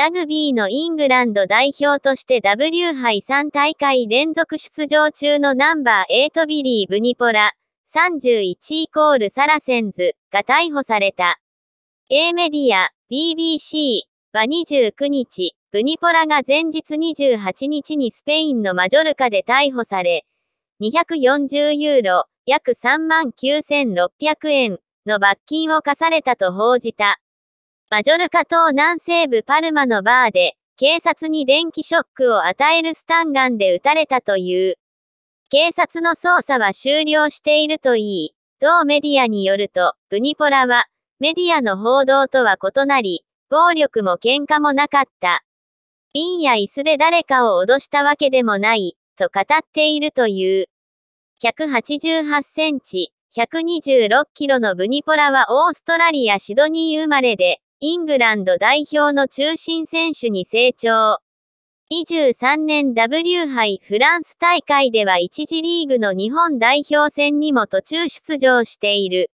ラグビーのイングランド代表として W 杯3大会連続出場中のナンバー8ビリー・ブニポラ、31イコールサラセンズが逮捕された。A メディア、BBC は29日、ブニポラが前日28日にスペインのマジョルカで逮捕され、240ユーロ、約39,600円の罰金を課されたと報じた。マジョルカ島南西部パルマのバーで、警察に電気ショックを与えるスタンガンで撃たれたという。警察の捜査は終了しているといい、同メディアによると、ブニポラは、メディアの報道とは異なり、暴力も喧嘩もなかった。瓶や椅子で誰かを脅したわけでもない、と語っているという。188センチ、126キロのブニポラはオーストラリアシドニー生まれで、イングランド代表の中心選手に成長。23年 W 杯フランス大会では1次リーグの日本代表戦にも途中出場している。